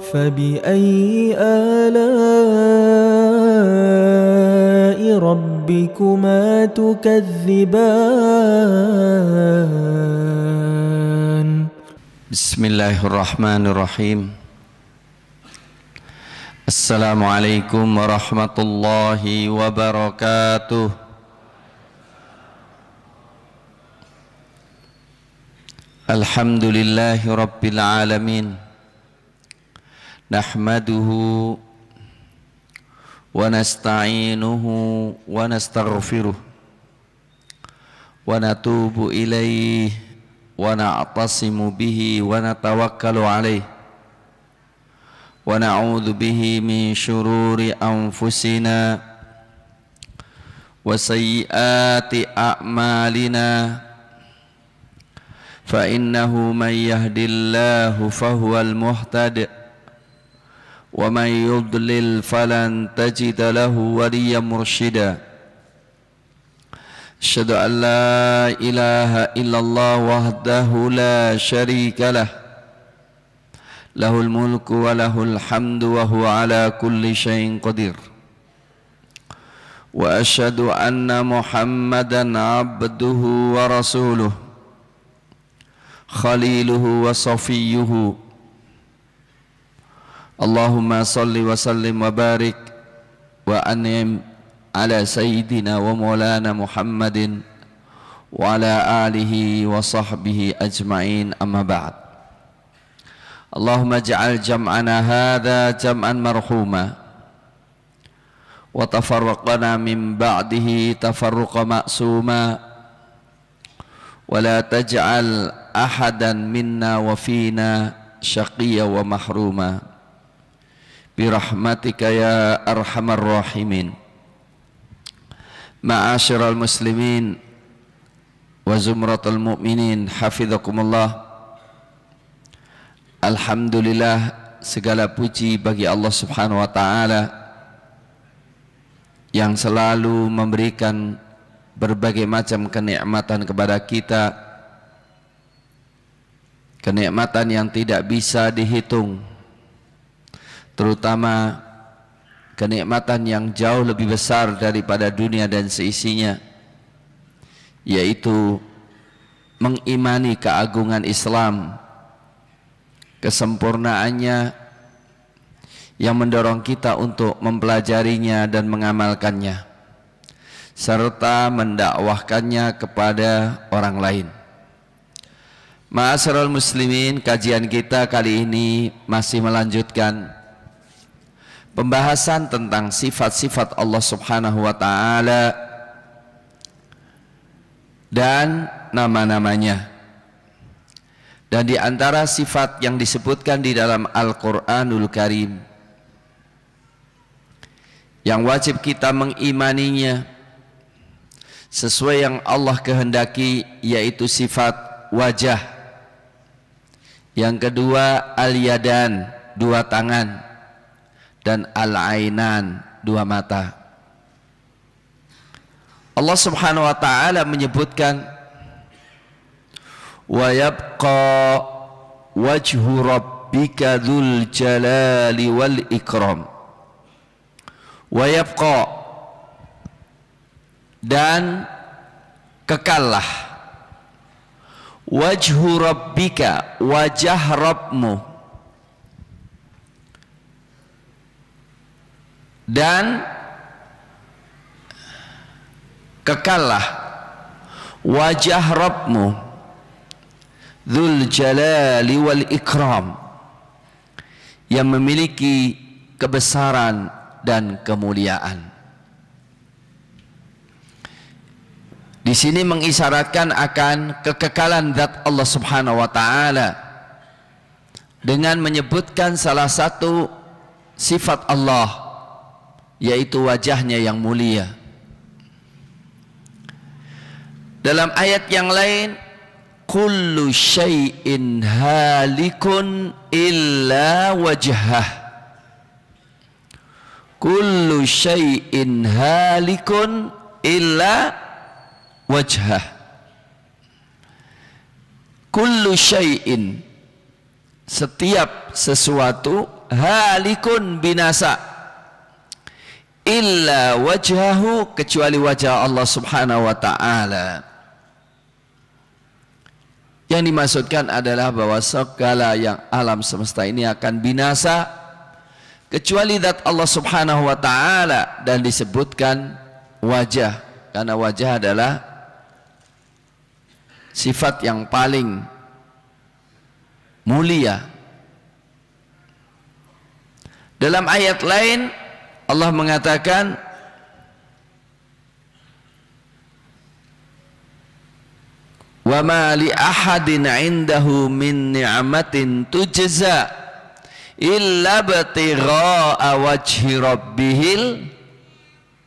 فبأي آلاء ربكما تكذبان بسم الله الرحمن الرحيم السلام عليكم ورحمة الله وبركاته الحمد لله رب العالمين نحمده ونستعينه ونستغفره ونتوب إليه ونعتصم به ونتوكل عليه ونعوذ به من شرور أنفسنا وسيئات أعمالنا فإنه من يهد الله فهو المهتدئ ومن يضلل فلن تجد له وليا مرشدا أشهد أن لا إله إلا الله وحده لا شريك له له الملك وله الحمد وهو على كل شيء قدير وأشهد أن محمدا عبده ورسوله خليله وصفيه اللهم صل وسلم وبارك وأنعم على سيدنا ومولانا محمد وعلى آله وصحبه أجمعين أما بعد اللهم اجعل جمعنا هذا جمعا مرحوما وتفرقنا من بعده تفرق مأسوما ولا تجعل أحدا منا وفينا شقيا ومحروما birahmatika ya arhamar rahimin ma'asyiral muslimin wa zumratul mu'minin hafizakumullah alhamdulillah segala puji bagi Allah Subhanahu wa taala yang selalu memberikan berbagai macam kenikmatan kepada kita kenikmatan yang tidak bisa dihitung terutama kenikmatan yang jauh lebih besar daripada dunia dan seisinya yaitu mengimani keagungan Islam kesempurnaannya yang mendorong kita untuk mempelajarinya dan mengamalkannya serta mendakwahkannya kepada orang lain Ma'asirul muslimin, kajian kita kali ini masih melanjutkan pembahasan tentang sifat-sifat Allah Subhanahu wa taala dan nama-namanya. Dan di antara sifat yang disebutkan di dalam Al-Qur'anul Karim yang wajib kita mengimaninya sesuai yang Allah kehendaki yaitu sifat wajah. Yang kedua al-yadan, dua tangan dan al-ainan dua mata. Allah Subhanahu wa taala menyebutkan wa yabqa wajhu rabbika dzul jalali wal ikram. Wa yabqa dan kekallah wajhu rabbika wajah Rabbmu dan kekallah wajah Rabbmu Dzul Jalali wal Ikram yang memiliki kebesaran dan kemuliaan. Di sini mengisyaratkan akan kekekalan zat Allah Subhanahu wa taala dengan menyebutkan salah satu sifat Allah yaitu wajahnya yang mulia. Dalam ayat yang lain, kullu syai'in halikun illa wajhah. Kullu syai'in halikun illa wajhah. Kullu syai'in setiap sesuatu halikun binasa illa wajahu kecuali wajah Allah Subhanahu wa taala. Yang dimaksudkan adalah bahwa segala yang alam semesta ini akan binasa kecuali zat Allah Subhanahu wa taala dan disebutkan wajah karena wajah adalah sifat yang paling mulia. Dalam ayat lain Allah mengatakan Wa ma li ahadin indahu min ni'matin tujza illa batigha'a wajhi rabbihil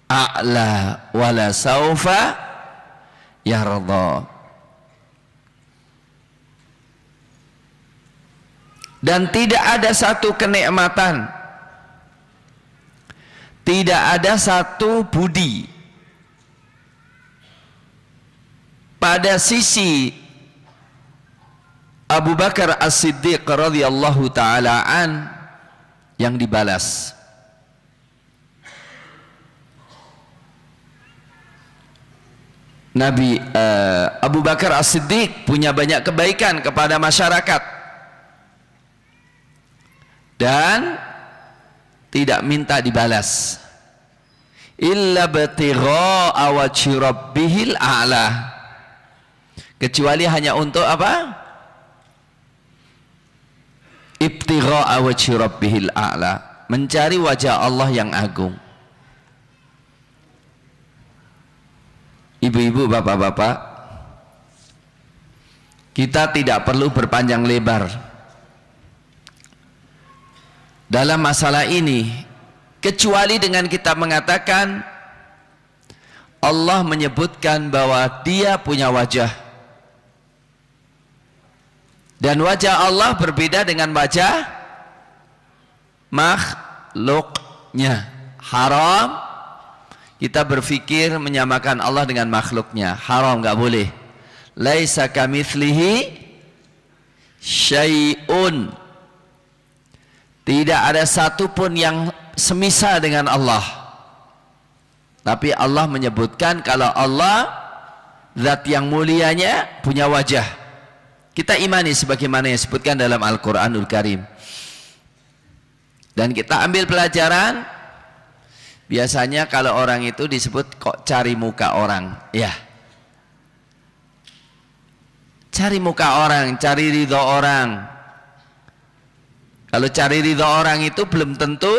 a'la wala saufa yarda dan tidak ada satu kenikmatan tidak ada satu budi pada sisi Abu Bakar As-Siddiq radhiyallahu taala an yang dibalas. Nabi uh, Abu Bakar As-Siddiq punya banyak kebaikan kepada masyarakat. Dan tidak minta dibalas illa batigha awaji rabbihil a'la kecuali hanya untuk apa ibtigha awaji rabbihil a'la mencari wajah Allah yang agung ibu-ibu bapak-bapak kita tidak perlu berpanjang lebar dalam masalah ini kecuali dengan kita mengatakan Allah menyebutkan bahwa dia punya wajah dan wajah Allah berbeda dengan wajah makhluknya haram kita berpikir menyamakan Allah dengan makhluknya haram nggak boleh laisa kamitslihi syai'un tidak ada satupun yang semisal dengan Allah. Tapi Allah menyebutkan kalau Allah zat yang mulianya punya wajah. Kita imani sebagaimana yang disebutkan dalam Al-Qur'anul Karim. Dan kita ambil pelajaran biasanya kalau orang itu disebut kok cari muka orang, ya. Cari muka orang, cari ridho orang, kalau cari ridho orang itu belum tentu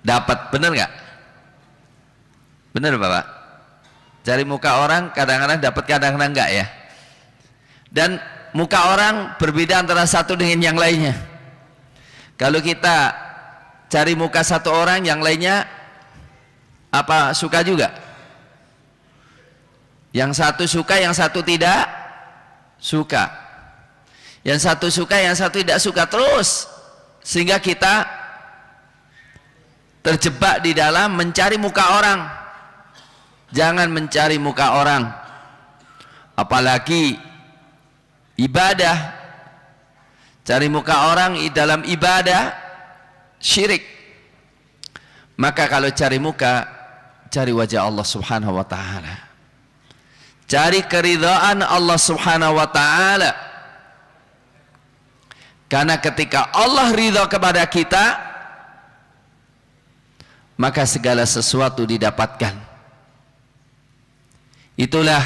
dapat, benar nggak? Benar Bapak? Cari muka orang kadang-kadang dapat, kadang-kadang enggak ya. Dan muka orang berbeda antara satu dengan yang lainnya. Kalau kita cari muka satu orang, yang lainnya apa suka juga? Yang satu suka, yang satu tidak suka. Yang satu suka, yang satu tidak suka terus. Sehingga kita terjebak di dalam mencari muka orang. Jangan mencari muka orang. Apalagi ibadah. Cari muka orang di dalam ibadah syirik. Maka kalau cari muka, cari wajah Allah Subhanahu wa taala. Cari keridhaan Allah Subhanahu wa taala karena ketika Allah ridho kepada kita, maka segala sesuatu didapatkan. Itulah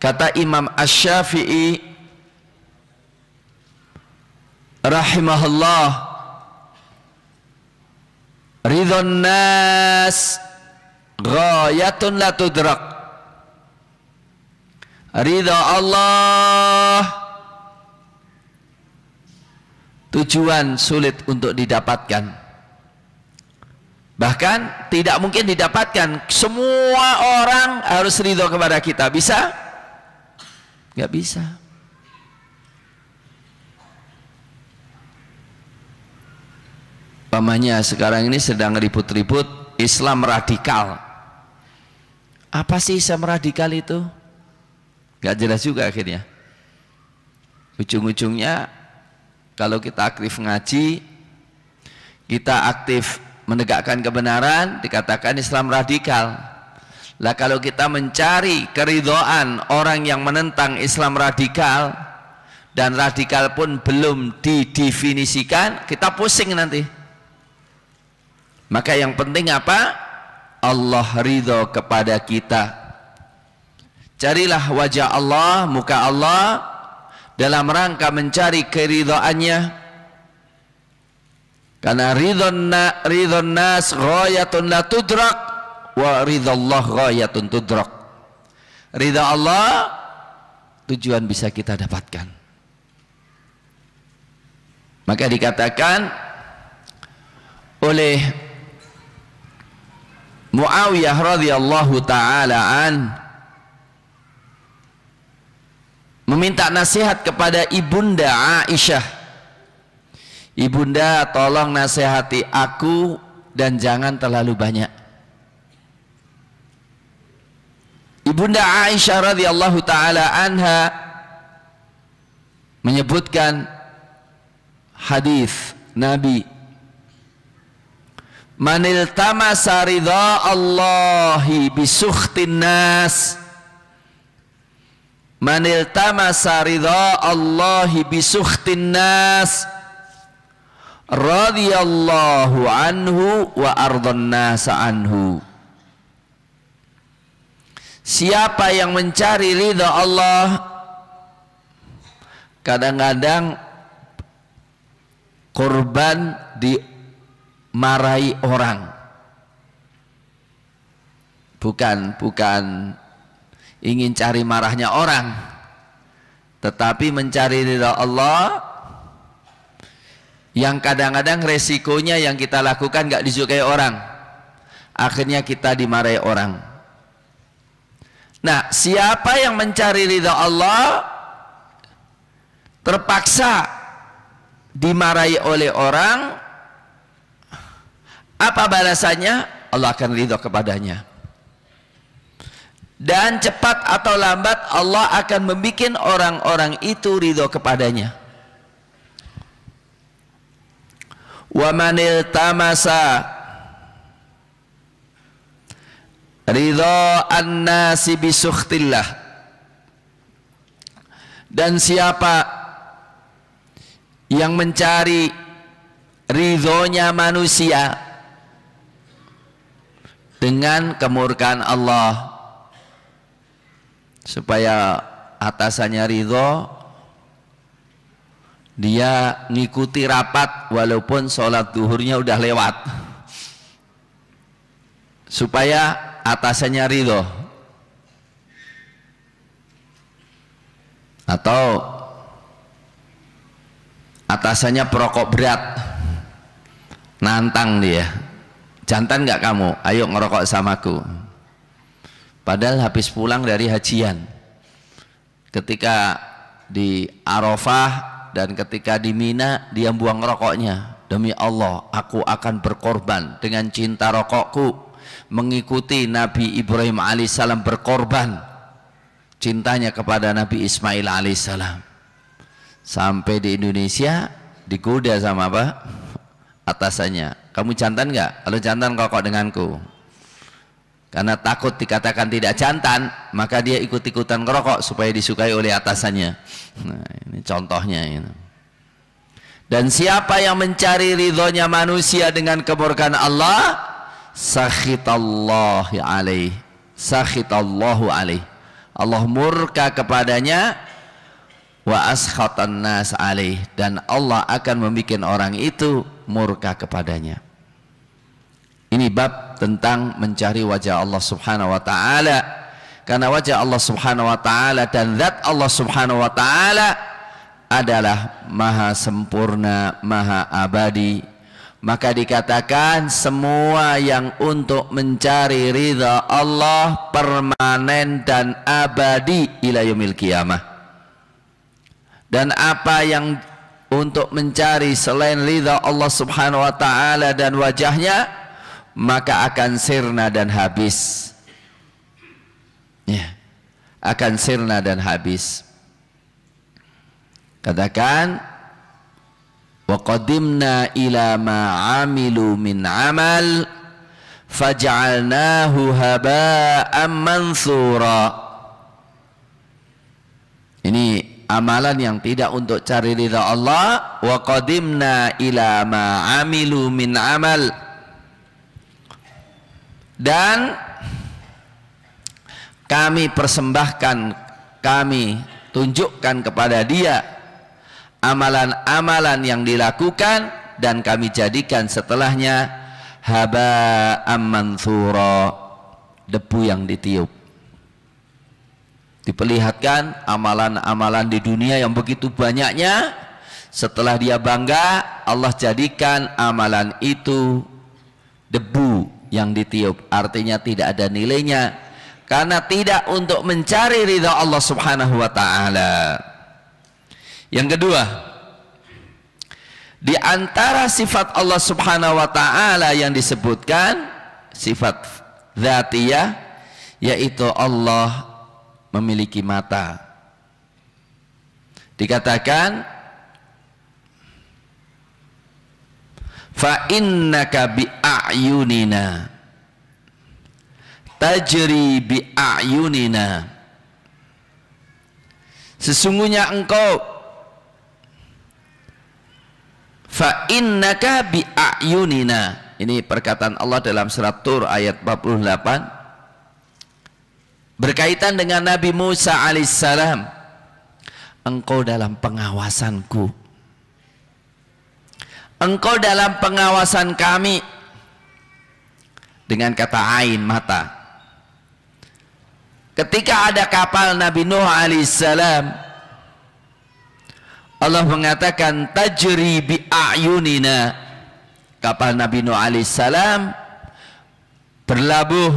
kata Imam ash shafii rahimahullah Ridhon nas ghayatun la tudrak Ridha Allah tujuan sulit untuk didapatkan bahkan tidak mungkin didapatkan semua orang harus ridho kepada kita bisa? Gak bisa pamannya sekarang ini sedang ribut-ribut Islam radikal. Apa sih Islam radikal itu? Gak jelas juga akhirnya. Ujung-ujungnya kalau kita aktif ngaji, kita aktif menegakkan kebenaran, dikatakan Islam radikal. Lah kalau kita mencari keridoan orang yang menentang Islam radikal dan radikal pun belum didefinisikan, kita pusing nanti. Maka yang penting apa? Allah ridho kepada kita. Carilah wajah Allah, muka Allah, dalam rangka mencari keridoannya karena ridhon na, nas ghayatun la tudrak wa ridhallah ghayatun tudrak ridha Allah tujuan bisa kita dapatkan maka dikatakan oleh Muawiyah radhiyallahu taala an meminta nasihat kepada ibunda Aisyah. Ibunda tolong nasihati aku dan jangan terlalu banyak. Ibunda Aisyah radhiyallahu taala anha menyebutkan hadis Nabi Manil tamasarida Allahi bisukhtin nas Manil tamasa ridha Allahi bisukhtin nas radhiyallahu anhu wa ardhan nas anhu. Siapa yang mencari ridha Allah kadang-kadang korban dimarahi orang bukan bukan ingin cari marahnya orang tetapi mencari ridha Allah yang kadang-kadang resikonya yang kita lakukan gak disukai orang akhirnya kita dimarahi orang nah siapa yang mencari ridha Allah terpaksa dimarahi oleh orang apa balasannya Allah akan ridha kepadanya dan cepat atau lambat Allah akan membuat orang-orang itu ridho kepadanya wa manil tamasa ridho annasi bisukhtillah dan siapa yang mencari ridhonya manusia dengan kemurkaan Allah supaya atasannya ridho dia ngikuti rapat walaupun sholat duhurnya udah lewat supaya atasannya ridho atau atasannya perokok berat nantang dia jantan nggak kamu ayo ngerokok samaku Padahal habis pulang dari hajian. Ketika di Arafah dan ketika di Mina dia buang rokoknya. Demi Allah, aku akan berkorban dengan cinta rokokku mengikuti Nabi Ibrahim alaihissalam berkorban cintanya kepada Nabi Ismail alaihissalam. Sampai di Indonesia digoda sama apa? Atasannya. Kamu jantan nggak? Kalau jantan kokok denganku karena takut dikatakan tidak jantan maka dia ikut-ikutan ngerokok supaya disukai oleh atasannya nah ini contohnya ini. Ya. dan siapa yang mencari ridhonya manusia dengan kemurkaan Allah sakhitallahu alaih sakhitallahu alaih Allah murka kepadanya wa askhatan nas alaih dan Allah akan membuat orang itu murka kepadanya ini bab tentang mencari wajah Allah Subhanahu wa taala. Karena wajah Allah Subhanahu wa taala dan zat Allah Subhanahu wa taala adalah maha sempurna, maha abadi. Maka dikatakan semua yang untuk mencari ridha Allah permanen dan abadi ila yaumil kiamah. Dan apa yang untuk mencari selain ridha Allah Subhanahu wa taala dan wajahnya maka akan sirna dan habis. Ya. Akan sirna dan habis. Katakan wa qadimna amilu min amal faj'alnahu haba'an Ini amalan yang tidak untuk cari ridha Allah wa qadimna amilu min amal dan kami persembahkan, kami tunjukkan kepada dia amalan-amalan yang dilakukan dan kami jadikan setelahnya haba ammansura debu yang ditiup diperlihatkan amalan-amalan di dunia yang begitu banyaknya setelah dia bangga Allah jadikan amalan itu debu yang ditiup artinya tidak ada nilainya karena tidak untuk mencari ridha Allah Subhanahu wa taala. Yang kedua, di antara sifat Allah Subhanahu wa taala yang disebutkan sifat dzatiyah yaitu Allah memiliki mata. Dikatakan fa innaka bi ayunina tajri bi ayunina sesungguhnya engkau fa innaka bi ayunina ini perkataan Allah dalam surat Tur ayat 48 berkaitan dengan Nabi Musa alaihissalam engkau dalam pengawasanku engkau dalam pengawasan kami dengan kata ain mata ketika ada kapal Nabi Nuh alaihissalam Allah mengatakan tajri bi ayunina kapal Nabi Nuh alaihissalam berlabuh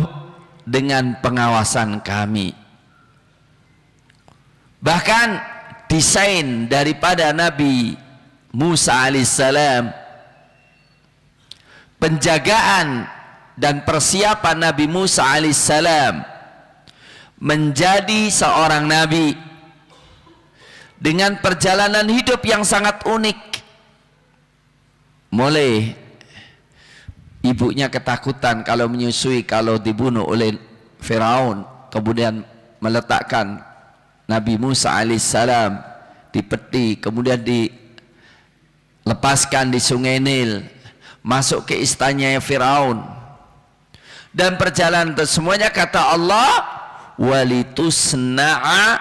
dengan pengawasan kami bahkan desain daripada Nabi Musa alaihissalam penjagaan dan persiapan Nabi Musa alaihissalam menjadi seorang nabi dengan perjalanan hidup yang sangat unik mulai ibunya ketakutan kalau menyusui kalau dibunuh oleh Firaun kemudian meletakkan Nabi Musa alaihissalam di peti kemudian di lepaskan di sungai Nil masuk ke istananya Firaun dan perjalanan itu semuanya kata Allah walitusna'a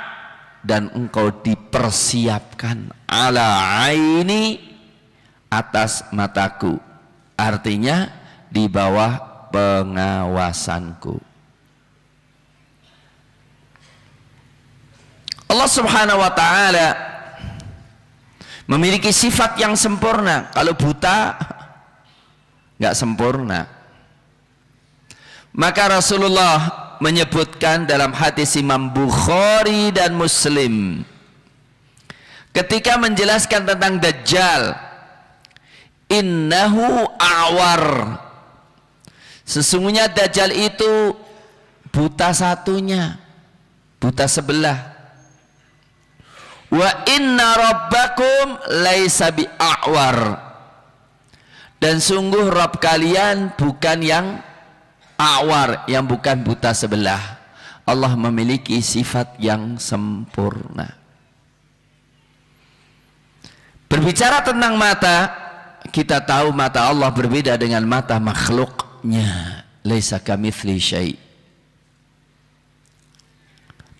dan engkau dipersiapkan ala aini atas mataku artinya di bawah pengawasanku Allah subhanahu wa ta'ala memiliki sifat yang sempurna kalau buta nggak sempurna maka Rasulullah menyebutkan dalam hadis Imam Bukhari dan Muslim ketika menjelaskan tentang Dajjal innahu awar sesungguhnya Dajjal itu buta satunya buta sebelah Wa inna rabbakum laisa bi'awar. Dan sungguh Rob kalian bukan yang awar, yang bukan buta sebelah. Allah memiliki sifat yang sempurna. Berbicara tentang mata, kita tahu mata Allah berbeda dengan mata makhluknya. Laisa kamitsli syai'.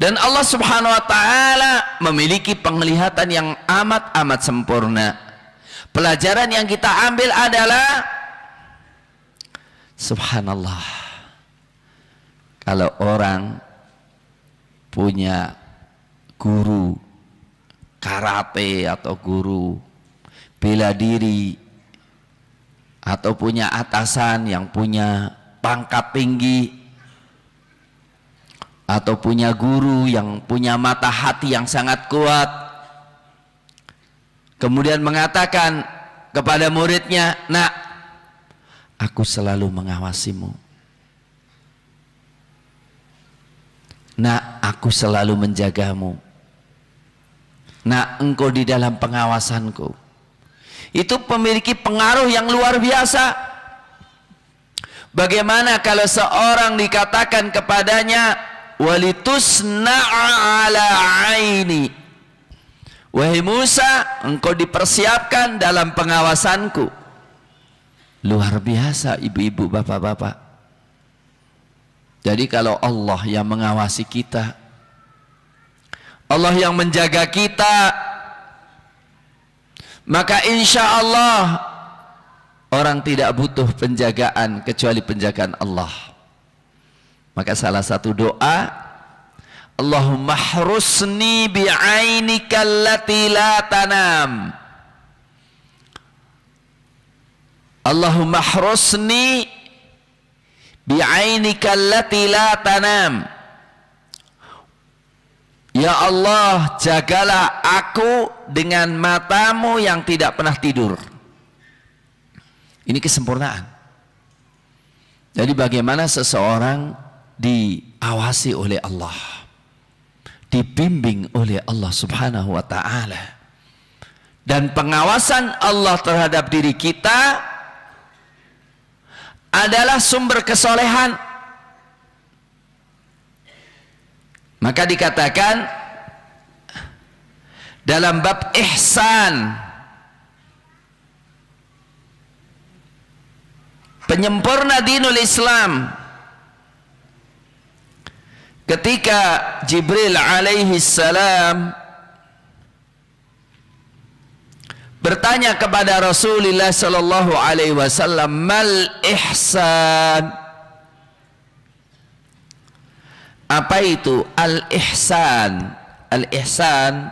Dan Allah Subhanahu wa taala memiliki penglihatan yang amat-amat sempurna. Pelajaran yang kita ambil adalah subhanallah. Kalau orang punya guru karate atau guru bela diri atau punya atasan yang punya pangkat tinggi atau punya guru yang punya mata hati yang sangat kuat kemudian mengatakan kepada muridnya nak aku selalu mengawasimu nak aku selalu menjagamu nak engkau di dalam pengawasanku itu memiliki pengaruh yang luar biasa Bagaimana kalau seorang dikatakan kepadanya walitusna'a ala aini wahai Musa engkau dipersiapkan dalam pengawasanku luar biasa ibu-ibu bapak-bapak jadi kalau Allah yang mengawasi kita Allah yang menjaga kita maka insya Allah orang tidak butuh penjagaan kecuali penjagaan Allah maka salah satu doa Allahumma hrusni bi'ainika allati la tanam. Allahumma hrusni bi'ainika allati la tanam. Ya Allah, jagalah aku dengan matamu yang tidak pernah tidur. Ini kesempurnaan. Jadi bagaimana seseorang diawasi oleh Allah dibimbing oleh Allah subhanahu wa ta'ala dan pengawasan Allah terhadap diri kita adalah sumber kesolehan maka dikatakan dalam bab ihsan penyempurna dinul Islam ketika Jibril alaihi salam bertanya kepada Rasulullah sallallahu alaihi wasallam mal ihsan apa itu al ihsan al ihsan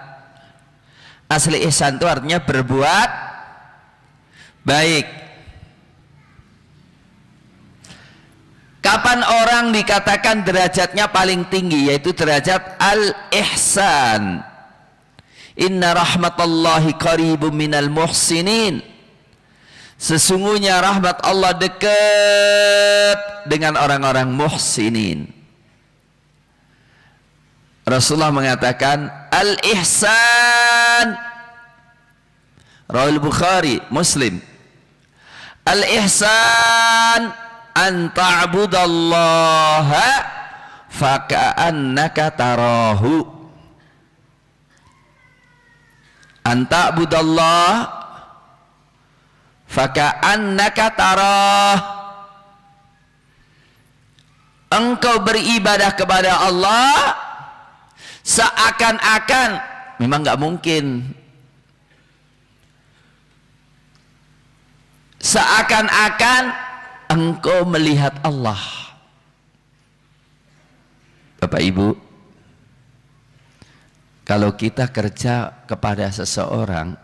asli ihsan itu artinya berbuat baik Kapan orang dikatakan derajatnya paling tinggi yaitu derajat al-ihsan. Inna rahmatallahi qaribum minal muhsinin. Sesungguhnya rahmat Allah dekat dengan orang-orang muhsinin. Rasulullah mengatakan al-ihsan Rawi Bukhari Muslim Al-ihsan an ta'budallaha faka'annaka tarahu an ta'budallah faka'annaka tarahu engkau beribadah kepada Allah seakan-akan memang nggak mungkin seakan-akan engkau melihat Allah. Bapak Ibu, kalau kita kerja kepada seseorang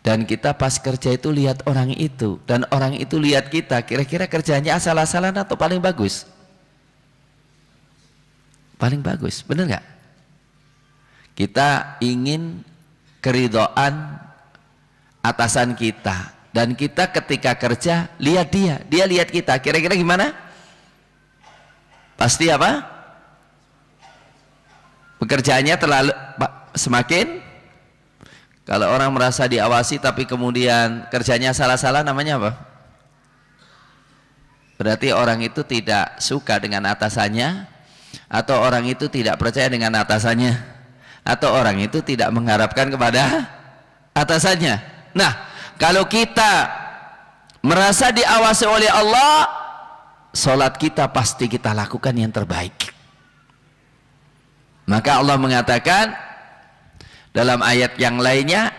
dan kita pas kerja itu lihat orang itu dan orang itu lihat kita, kira-kira kerjanya asal-asalan atau paling bagus? Paling bagus, benar nggak? Kita ingin keridoan atasan kita, dan kita ketika kerja, lihat dia, dia lihat kita. Kira-kira gimana? Pasti apa? Pekerjaannya terlalu semakin kalau orang merasa diawasi tapi kemudian kerjanya salah-salah namanya apa? Berarti orang itu tidak suka dengan atasannya atau orang itu tidak percaya dengan atasannya atau orang itu tidak mengharapkan kepada atasannya. Nah, kalau kita merasa diawasi oleh Allah salat kita pasti kita lakukan yang terbaik maka Allah mengatakan dalam ayat yang lainnya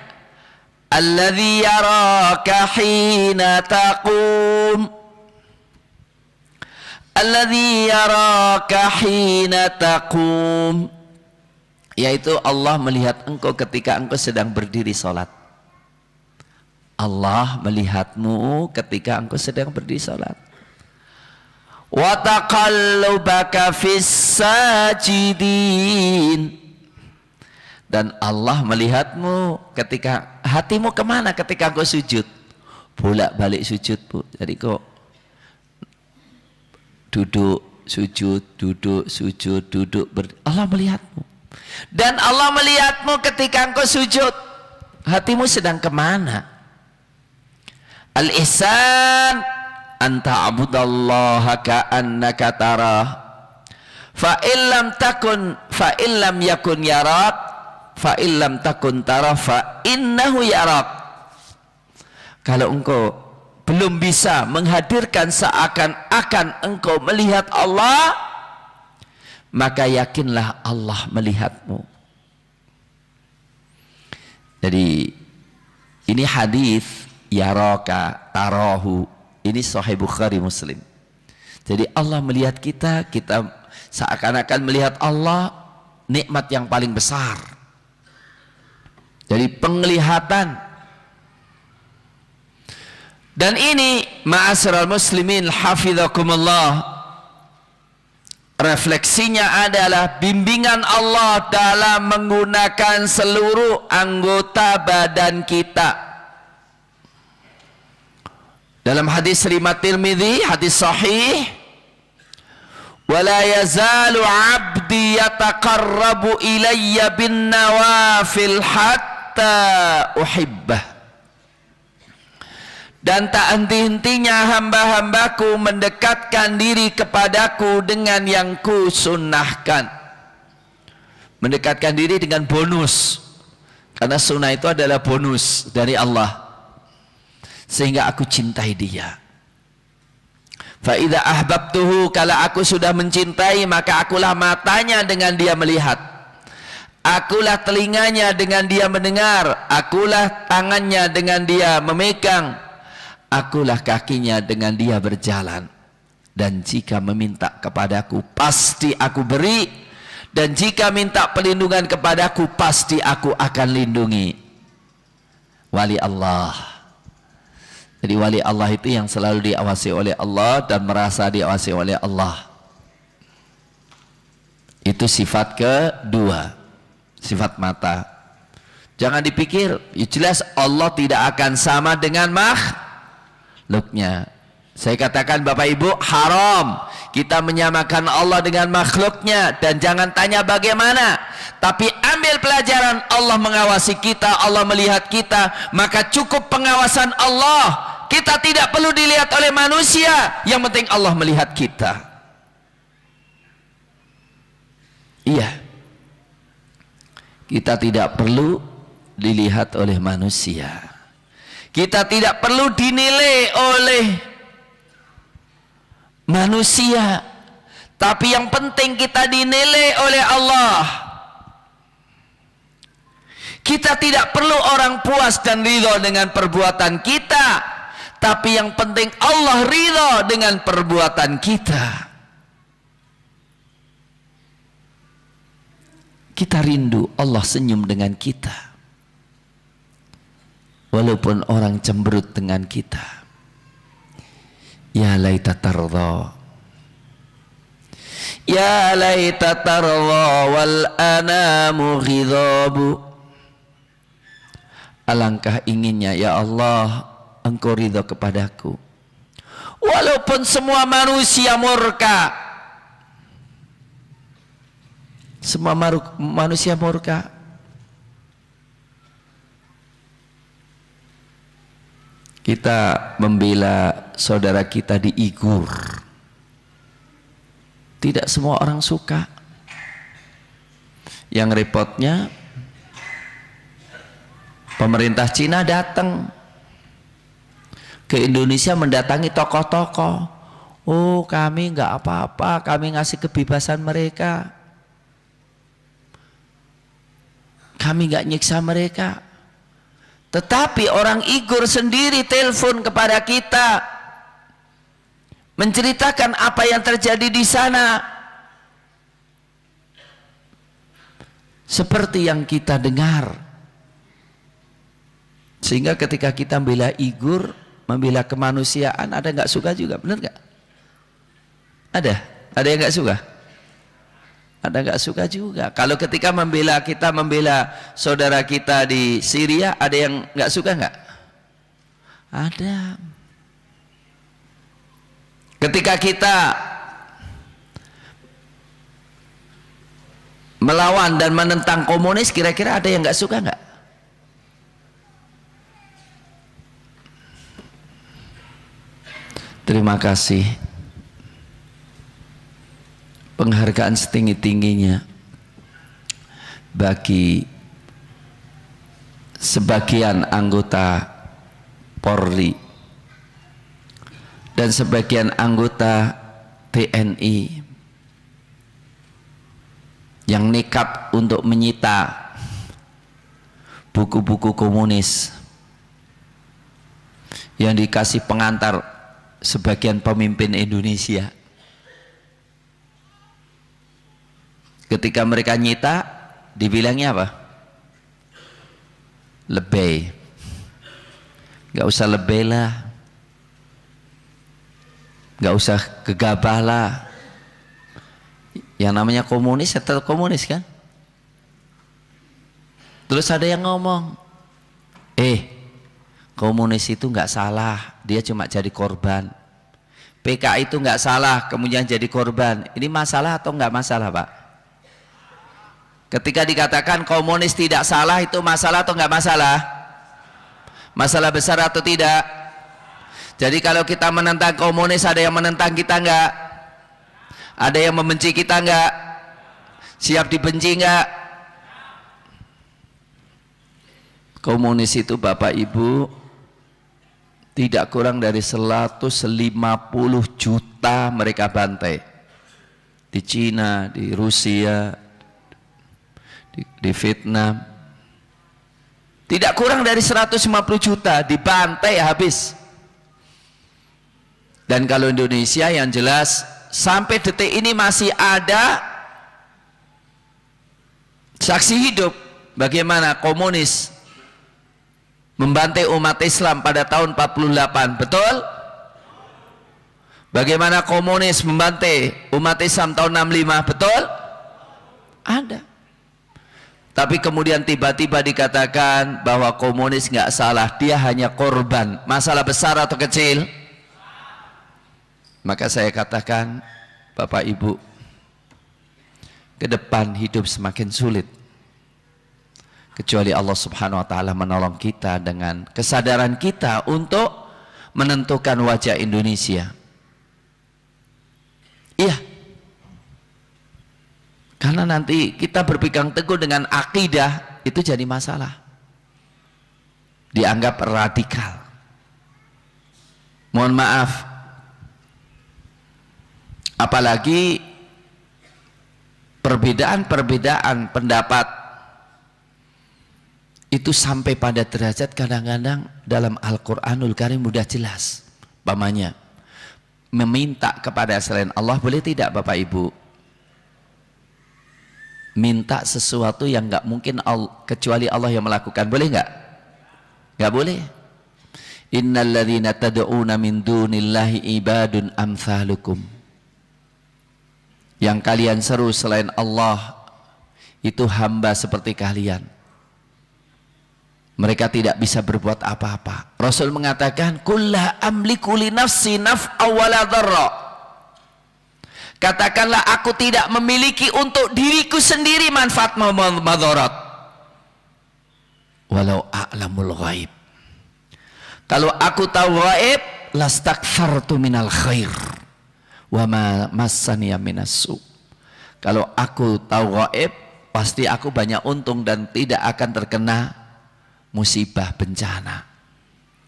alladzi yaraka hina taqum alladzi yaraka hina taqum yaitu Allah melihat engkau ketika engkau sedang berdiri salat Allah melihatmu ketika engkau sedang berdiri salat. Wa taqallubaka sajidin. Dan Allah melihatmu ketika hatimu kemana ketika engkau sujud. Bolak-balik sujud, Bu. Jadi kok duduk, sujud, duduk, sujud, duduk. Ber... Allah melihatmu. Dan Allah melihatmu ketika engkau sujud. Hatimu sedang kemana? Al-ihsan anta abudallaha ka'annaka tarah. Fa illam takun fa illam yakun yarak fa illam takun tarah fa innahu yarak. Kalau engkau belum bisa menghadirkan seakan-akan engkau melihat Allah, maka yakinlah Allah melihatmu. Jadi ini hadis yaroka Tarohu, ini sahih Bukhari Muslim jadi Allah melihat kita kita seakan-akan melihat Allah nikmat yang paling besar jadi penglihatan dan ini ma'asyiral muslimin hafizakumullah Refleksinya adalah bimbingan Allah dalam menggunakan seluruh anggota badan kita dalam hadis rimat Tirmidzi, hadis sahih, "Wala yazalu 'abdi yataqarrabu ilayya bin nawafil hatta uhibbah." Dan tak henti-hentinya hamba-hambaku mendekatkan diri kepadaku dengan yang kusunnahkan. Mendekatkan diri dengan bonus. Karena sunnah itu adalah bonus dari Allah sehingga aku cintai dia Fa'idha ahbabtuhu kalau aku sudah mencintai Maka akulah matanya dengan dia melihat Akulah telinganya dengan dia mendengar Akulah tangannya dengan dia memegang Akulah kakinya dengan dia berjalan Dan jika meminta kepadaku Pasti aku beri Dan jika minta perlindungan kepadaku Pasti aku akan lindungi Wali Allah jadi wali Allah itu yang selalu diawasi oleh Allah dan merasa diawasi oleh Allah. Itu sifat kedua. Sifat mata. Jangan dipikir, ya jelas Allah tidak akan sama dengan makhluknya. Saya katakan Bapak Ibu haram kita menyamakan Allah dengan makhluknya dan jangan tanya bagaimana tapi ambil pelajaran Allah mengawasi kita Allah melihat kita maka cukup pengawasan Allah kita tidak perlu dilihat oleh manusia yang penting Allah melihat kita iya kita tidak perlu dilihat oleh manusia kita tidak perlu dinilai oleh manusia tapi yang penting kita dinilai oleh Allah kita tidak perlu orang puas dan ridho dengan perbuatan kita tapi yang penting Allah ridho dengan perbuatan kita kita rindu Allah senyum dengan kita walaupun orang cemberut dengan kita ya laita tardha Ya laita tarwa wal anamu ghidabu Alangkah inginnya ya Allah engkau ridho kepadaku. Walaupun semua manusia murka. Semua maruk, manusia murka. Kita membela saudara kita diigur. Tidak semua orang suka. Yang repotnya pemerintah Cina datang ke Indonesia mendatangi tokoh-tokoh. Oh kami nggak apa-apa, kami ngasih kebebasan mereka. Kami nggak nyiksa mereka. Tetapi orang Igor sendiri telepon kepada kita menceritakan apa yang terjadi di sana. Seperti yang kita dengar. Sehingga ketika kita bela Igor, Membela kemanusiaan ada nggak suka juga, benar nggak? Ada, ada yang nggak suka. Ada nggak suka juga. Kalau ketika membela kita membela saudara kita di Syria, ada yang nggak suka nggak? Ada. Ketika kita melawan dan menentang komunis, kira-kira ada yang nggak suka nggak? Terima kasih. Penghargaan setinggi-tingginya bagi sebagian anggota Polri dan sebagian anggota TNI yang nekat untuk menyita buku-buku komunis yang dikasih pengantar sebagian pemimpin Indonesia ketika mereka nyita dibilangnya apa lebay Gak usah lebay lah nggak usah gegabah lah yang namanya komunis tetap komunis kan terus ada yang ngomong eh Komunis itu nggak salah, dia cuma jadi korban. PKI itu nggak salah, kemudian jadi korban. Ini masalah atau nggak masalah, Pak? Ketika dikatakan komunis tidak salah, itu masalah atau nggak masalah? Masalah besar atau tidak? Jadi kalau kita menentang komunis, ada yang menentang kita nggak? Ada yang membenci kita nggak? Siap dibenci nggak? Komunis itu Bapak Ibu tidak kurang dari 150 juta mereka bantai di Cina, di Rusia, di, di Vietnam. Tidak kurang dari 150 juta dibantai habis. Dan kalau Indonesia yang jelas sampai detik ini masih ada saksi hidup bagaimana komunis membantai umat Islam pada tahun 48 betul bagaimana komunis membantai umat Islam tahun 65 betul ada tapi kemudian tiba-tiba dikatakan bahwa komunis nggak salah dia hanya korban masalah besar atau kecil maka saya katakan Bapak Ibu ke depan hidup semakin sulit kecuali Allah Subhanahu wa taala menolong kita dengan kesadaran kita untuk menentukan wajah Indonesia. Iya. Karena nanti kita berpegang teguh dengan akidah itu jadi masalah. Dianggap radikal. Mohon maaf. Apalagi perbedaan-perbedaan pendapat itu sampai pada derajat kadang-kadang dalam Al-Quranul Karim mudah jelas. Pamannya, meminta kepada selain Allah boleh tidak Bapak Ibu? Minta sesuatu yang nggak mungkin Allah, kecuali Allah yang melakukan. Boleh nggak? Nggak boleh. Innalladzina tad'una min dunillahi ibadun amsalukum. Yang kalian seru selain Allah itu hamba seperti kalian mereka tidak bisa berbuat apa-apa. Rasul mengatakan, "Kulla amliku li nafsi naf'a wala dharra." Katakanlah aku tidak memiliki untuk diriku sendiri manfaat maupun madharat. Walau a'lamul ghaib. Kalau aku tahu ghaib, lastakthartu minal khair wa ma massani minasu. Kalau aku tahu ghaib, pasti aku banyak untung dan tidak akan terkena musibah bencana.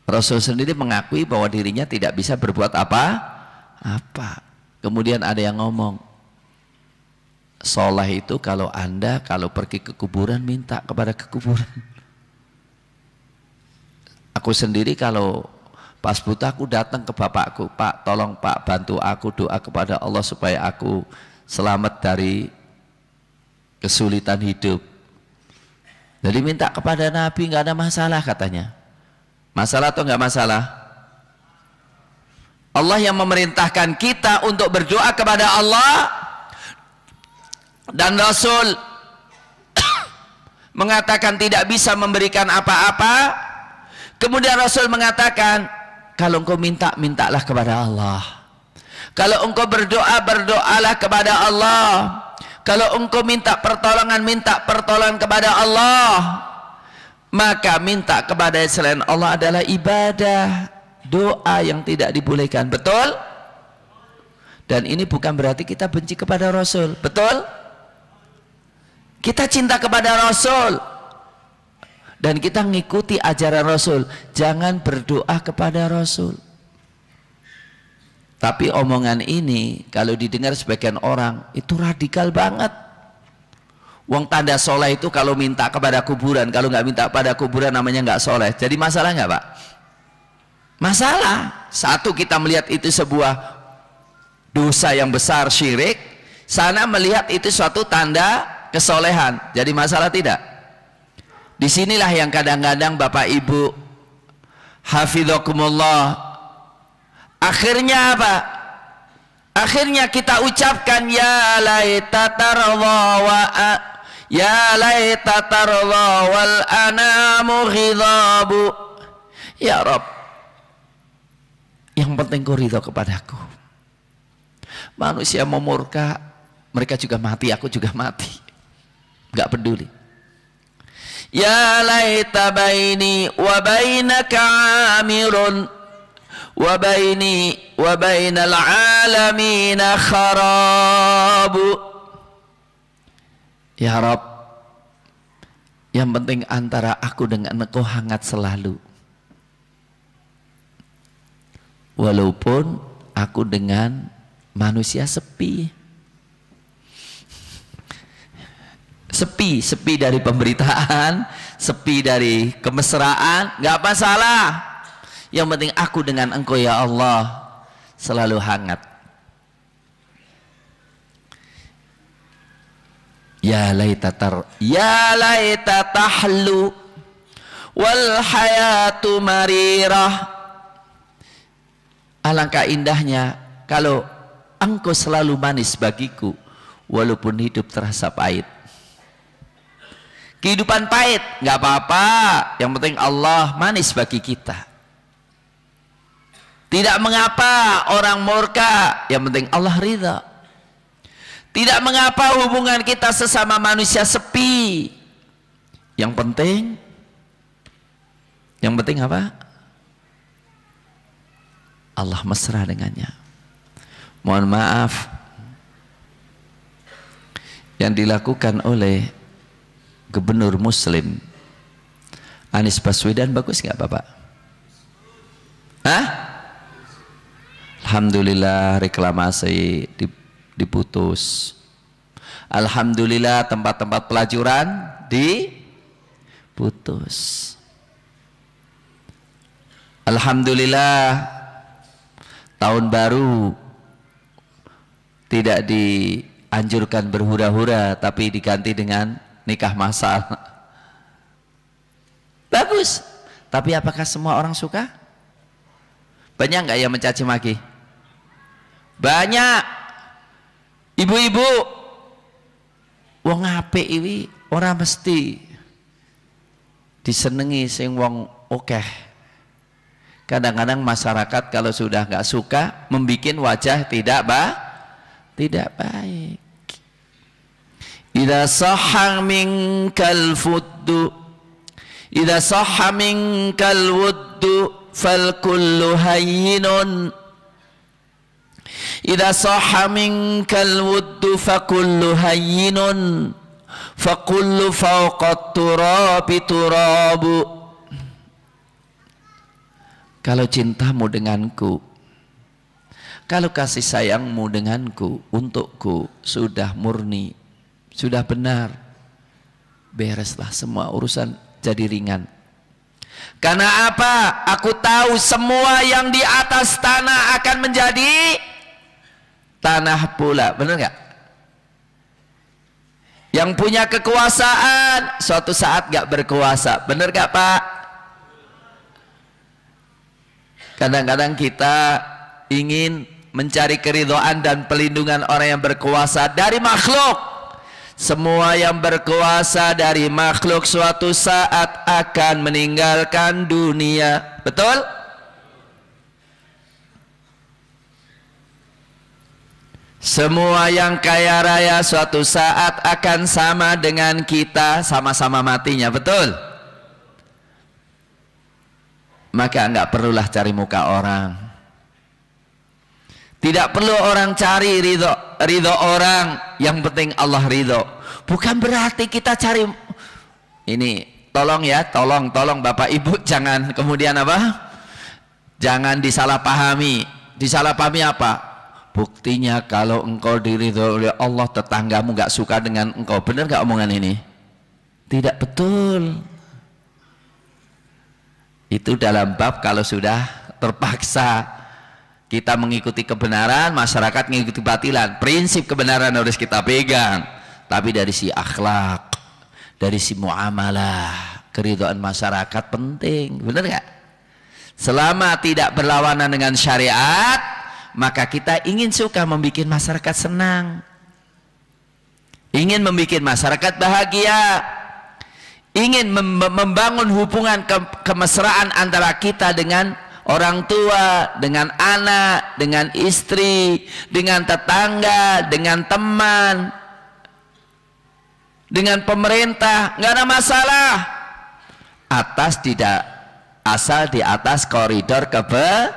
Rasul sendiri mengakui bahwa dirinya tidak bisa berbuat apa? Apa? Kemudian ada yang ngomong, sholah itu kalau anda kalau pergi ke kuburan minta kepada kekuburan. Aku sendiri kalau pas buta aku datang ke bapakku, Pak tolong Pak bantu aku doa kepada Allah supaya aku selamat dari kesulitan hidup. Jadi minta kepada Nabi nggak ada masalah katanya. Masalah atau nggak masalah? Allah yang memerintahkan kita untuk berdoa kepada Allah dan Rasul mengatakan tidak bisa memberikan apa-apa kemudian Rasul mengatakan kalau engkau minta, mintalah kepada Allah kalau engkau berdoa, berdoalah kepada Allah kalau engkau minta pertolongan minta pertolongan kepada Allah maka minta kepada selain Allah adalah ibadah doa yang tidak dibolehkan betul dan ini bukan berarti kita benci kepada Rasul betul kita cinta kepada Rasul dan kita mengikuti ajaran Rasul jangan berdoa kepada Rasul tapi omongan ini kalau didengar sebagian orang itu radikal banget. Wong tanda soleh itu kalau minta kepada kuburan, kalau nggak minta pada kuburan namanya nggak soleh. Jadi masalah nggak pak? Masalah. Satu kita melihat itu sebuah dosa yang besar syirik. Sana melihat itu suatu tanda kesolehan. Jadi masalah tidak? Disinilah yang kadang-kadang bapak ibu Hafidhokumullah akhirnya apa akhirnya kita ucapkan ya laita tarwa wa ya laita tarwa wal anamu ghidabu ya Rob yang penting kau ridho kepadaku manusia mau murka mereka juga mati aku juga mati Enggak peduli ya laita baini wa bainaka amirun وبيني وبين العالمين خراب Ya رب Yang penting antara aku dengan engkau hangat selalu Walaupun aku dengan manusia sepi Sepi, sepi dari pemberitaan Sepi dari kemesraan Gak masalah yang penting aku dengan engkau ya Allah selalu hangat. Ya laita tar ya laita tahlu wal hayatu marirah. Alangkah indahnya kalau engkau selalu manis bagiku walaupun hidup terasa pahit. Kehidupan pahit nggak apa-apa, yang penting Allah manis bagi kita. Tidak mengapa orang murka, yang penting Allah ridha. Tidak mengapa hubungan kita sesama manusia sepi. Yang penting yang penting apa? Allah mesra dengannya. Mohon maaf. Yang dilakukan oleh gubernur muslim Anies Baswedan bagus nggak Bapak? Hah? Alhamdulillah reklamasi diputus. Alhamdulillah tempat-tempat pelajaran diputus. Alhamdulillah tahun baru tidak dianjurkan berhura-hura tapi diganti dengan nikah masal. Bagus. Tapi apakah semua orang suka? Banyak nggak yang mencaci maki? banyak ibu-ibu wong apik ini ora mesti disenengi sing wong oke kadang-kadang masyarakat kalau sudah nggak suka membuat wajah tidak ba tidak baik Ida sahang mingkal fuddu Ida sahang mingkal wuddu fal kullu hayyinun Ida sahha minkal wuddu fakullu hayyinun fakullu fauqat turabi turabu Kalau cintamu denganku kalau kasih sayangmu denganku untukku sudah murni sudah benar bereslah semua urusan jadi ringan karena apa? Aku tahu semua yang di atas tanah akan menjadi tanah pula benar nggak yang punya kekuasaan suatu saat nggak berkuasa benar nggak pak kadang-kadang kita ingin mencari keridoan dan pelindungan orang yang berkuasa dari makhluk semua yang berkuasa dari makhluk suatu saat akan meninggalkan dunia betul Semua yang kaya raya suatu saat akan sama dengan kita sama-sama matinya, betul? Maka nggak perlulah cari muka orang. Tidak perlu orang cari ridho, ridho orang. Yang penting Allah ridho. Bukan berarti kita cari ini tolong ya, tolong, tolong Bapak Ibu jangan kemudian apa? Jangan disalahpahami. Disalahpahami apa? Buktinya kalau engkau diridho oleh Allah tetanggamu nggak suka dengan engkau. Benar nggak omongan ini? Tidak betul. Itu dalam bab kalau sudah terpaksa kita mengikuti kebenaran, masyarakat mengikuti batilan. Prinsip kebenaran harus kita pegang. Tapi dari si akhlak, dari si muamalah, keridhaan masyarakat penting. Benar nggak? Selama tidak berlawanan dengan syariat, maka kita ingin suka membuat masyarakat senang. Ingin membuat masyarakat bahagia. Ingin membangun hubungan ke kemesraan antara kita dengan orang tua, dengan anak, dengan istri, dengan tetangga, dengan teman, dengan pemerintah, nggak ada masalah. Atas tidak asal di atas koridor kebe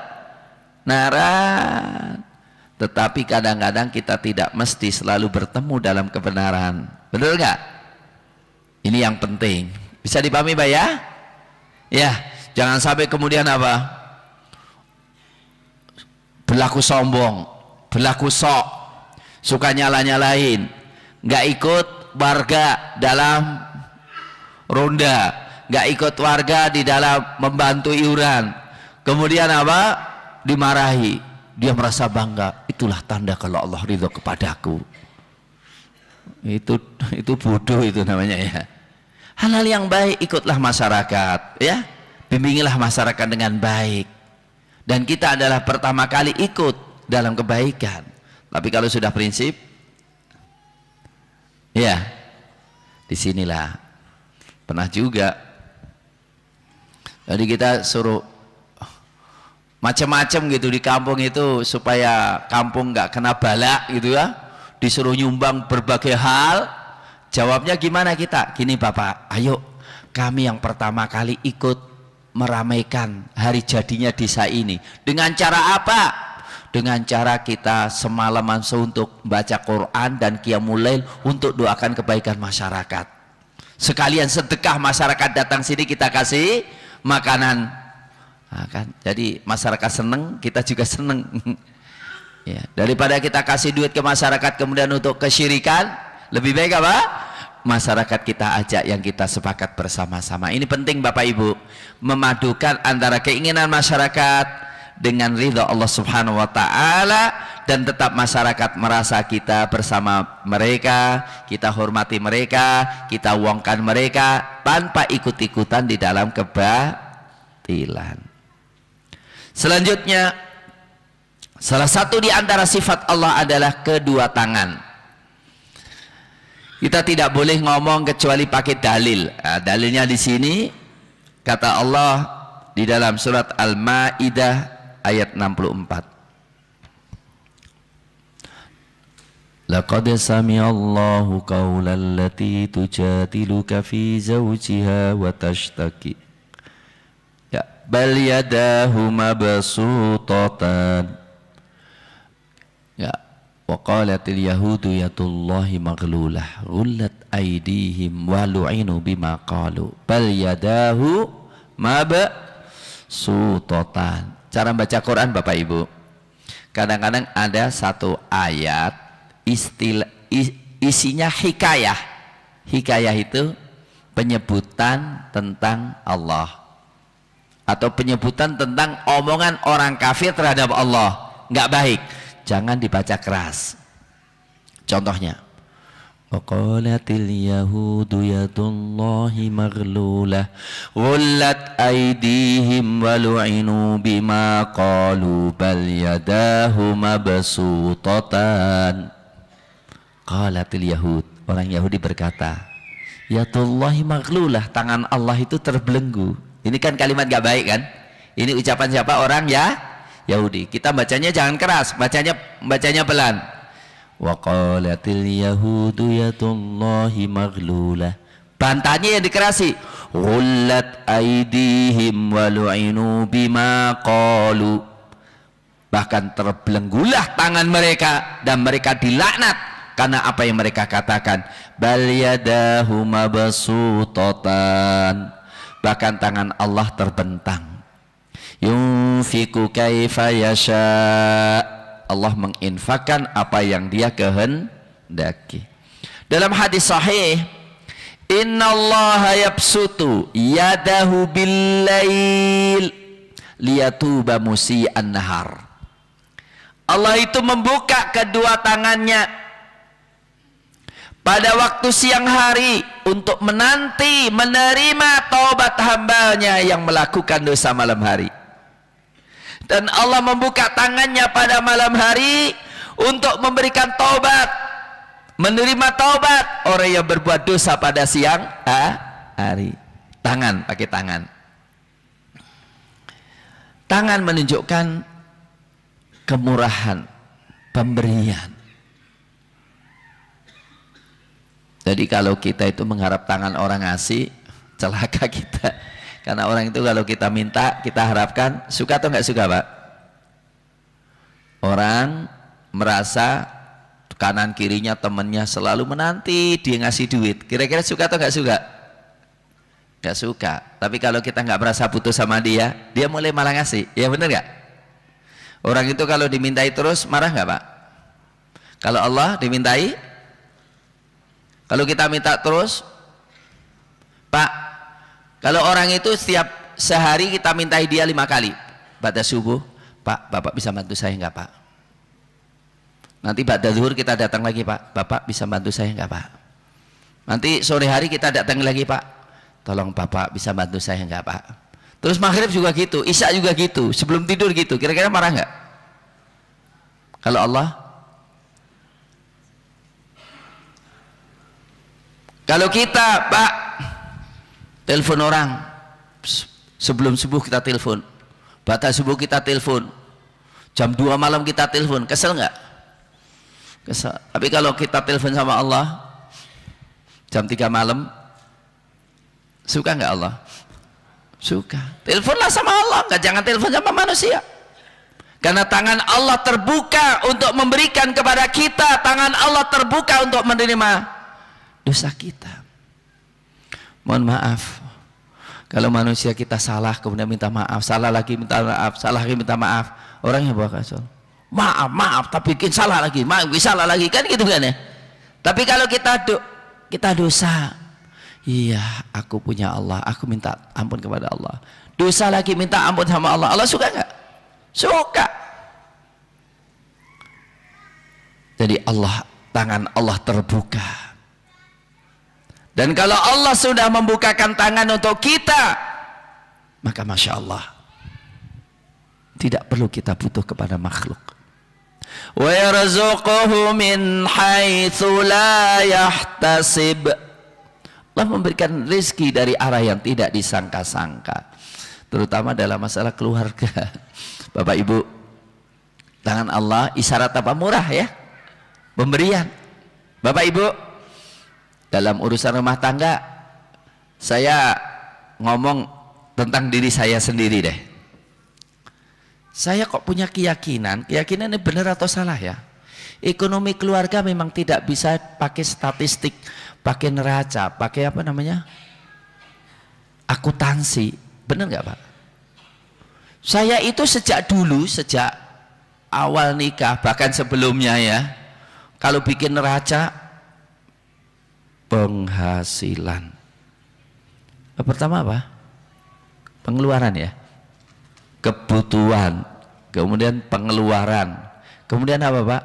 kebenaran. Tetapi kadang-kadang kita tidak mesti selalu bertemu dalam kebenaran. Betul nggak? Ini yang penting. Bisa dipahami Pak ya? Ya, jangan sampai kemudian apa? Berlaku sombong, berlaku sok, suka nyala-nyalain, nggak ikut warga dalam ronda, nggak ikut warga di dalam membantu iuran. Kemudian apa? dimarahi, dia merasa bangga. Itulah tanda kalau Allah ridho kepadaku. Itu itu bodoh itu namanya ya. Hal-hal yang baik ikutlah masyarakat, ya. Bimbingilah masyarakat dengan baik. Dan kita adalah pertama kali ikut dalam kebaikan. Tapi kalau sudah prinsip, ya, disinilah pernah juga. Jadi kita suruh macam-macam gitu di kampung itu supaya kampung nggak kena balak gitu ya disuruh nyumbang berbagai hal jawabnya gimana kita gini bapak ayo kami yang pertama kali ikut meramaikan hari jadinya desa ini dengan cara apa dengan cara kita semalaman seuntuk baca Quran dan Qiyamulail untuk doakan kebaikan masyarakat sekalian sedekah masyarakat datang sini kita kasih makanan Nah, kan? Jadi masyarakat seneng, kita juga seneng. ya. Daripada kita kasih duit ke masyarakat kemudian untuk kesyirikan, lebih baik apa? Masyarakat kita ajak yang kita sepakat bersama-sama. Ini penting Bapak Ibu, memadukan antara keinginan masyarakat dengan ridho Allah Subhanahu wa taala dan tetap masyarakat merasa kita bersama mereka, kita hormati mereka, kita uangkan mereka tanpa ikut-ikutan di dalam kebatilan. Selanjutnya salah satu di antara sifat Allah adalah kedua tangan. Kita tidak boleh ngomong kecuali pakai dalil. Nah, dalilnya di sini kata Allah di dalam surat Al-Maidah ayat 64. لقد سمع الله قول التي تجادلك في زوجها وتشتكي bal yadahu mabsutatan ya wa qalatil yahudu yatullahi maghlulah ghullat aydihim wa lu'inu bima qalu bal yadahu mabsutatan cara baca Quran Bapak Ibu kadang-kadang ada satu ayat istilah isinya hikayah hikayah itu penyebutan tentang Allah atau penyebutan tentang omongan orang kafir terhadap Allah nggak baik jangan dibaca keras contohnya Waqalatil yahudu yadullahi maghlulah Gullat aydihim walu'inu bima qalu bal yadahu mabsutatan Qalatil yahud Orang Yahudi berkata Yadullahi maghlulah Tangan Allah itu terbelenggu ini kan kalimat gak baik kan? Ini ucapan siapa orang ya? Yahudi. Kita bacanya jangan keras, bacanya bacanya pelan. Wa qalatil yahudu yatullahi maghlula. Bantahannya yang dikerasi. Ghullat aidihim walu'inu bima qalu. Bahkan terbelenggulah tangan mereka dan mereka dilaknat karena apa yang mereka katakan bal yadahu mabsutatan bahkan tangan Allah terbentang yunfiku kaifa yasha Allah menginfakkan apa yang dia kehendaki dalam hadis sahih Inna Allah yapsutu yadahu billail liyatuba musi'an nahar. Allah itu membuka kedua tangannya pada waktu siang hari untuk menanti menerima taubat hambanya yang melakukan dosa malam hari dan Allah membuka tangannya pada malam hari untuk memberikan taubat menerima taubat orang yang berbuat dosa pada siang hari tangan pakai tangan tangan menunjukkan kemurahan pemberian Jadi kalau kita itu mengharap tangan orang ngasih, celaka kita. Karena orang itu kalau kita minta, kita harapkan suka atau nggak suka, Pak? Orang merasa kanan kirinya temennya selalu menanti dia ngasih duit. Kira-kira suka atau nggak suka? Nggak suka. Tapi kalau kita nggak merasa putus sama dia, dia mulai malah ngasih. Ya benar nggak? Orang itu kalau dimintai terus marah nggak, Pak? Kalau Allah dimintai kalau kita minta terus, Pak, kalau orang itu setiap sehari kita mintai dia lima kali. Pada subuh, Pak, Bapak bisa bantu saya enggak Pak? Nanti pada zuhur kita datang lagi Pak, Bapak bisa bantu saya enggak Pak? Nanti sore hari kita datang lagi Pak, tolong Bapak bisa bantu saya enggak Pak? Terus maghrib juga gitu, isya juga gitu, sebelum tidur gitu, kira-kira marah enggak? Kalau Allah Kalau kita, Pak, telepon orang sebelum subuh kita telepon, batas subuh kita telepon, jam dua malam kita telepon, kesel nggak? Kesel. Tapi kalau kita telepon sama Allah jam tiga malam, suka nggak Allah? Suka. Teleponlah sama Allah, nggak jangan telepon sama manusia. Karena tangan Allah terbuka untuk memberikan kepada kita, tangan Allah terbuka untuk menerima dosa kita. Mohon maaf. Kalau manusia kita salah kemudian minta maaf, salah lagi minta maaf, salah lagi minta maaf, orangnya bawa salah. Maaf, maaf, tapi bikin salah lagi, maaf, bikin salah lagi kan gitu kan ya. Tapi kalau kita do, kita dosa, iya aku punya Allah, aku minta ampun kepada Allah. Dosa lagi minta ampun sama Allah, Allah suka nggak? Suka. Jadi Allah tangan Allah terbuka dan kalau Allah sudah membukakan tangan untuk kita, maka masya Allah tidak perlu kita butuh kepada makhluk. Allah memberikan rezeki dari arah yang tidak disangka-sangka. Terutama dalam masalah keluarga. Bapak Ibu, tangan Allah isyarat apa murah ya? Pemberian. Bapak Ibu, dalam urusan rumah tangga saya ngomong tentang diri saya sendiri deh saya kok punya keyakinan keyakinan ini benar atau salah ya ekonomi keluarga memang tidak bisa pakai statistik pakai neraca pakai apa namanya akuntansi benar nggak pak saya itu sejak dulu sejak awal nikah bahkan sebelumnya ya kalau bikin neraca penghasilan. Pertama apa? Pengeluaran ya. Kebutuhan, kemudian pengeluaran, kemudian apa Pak?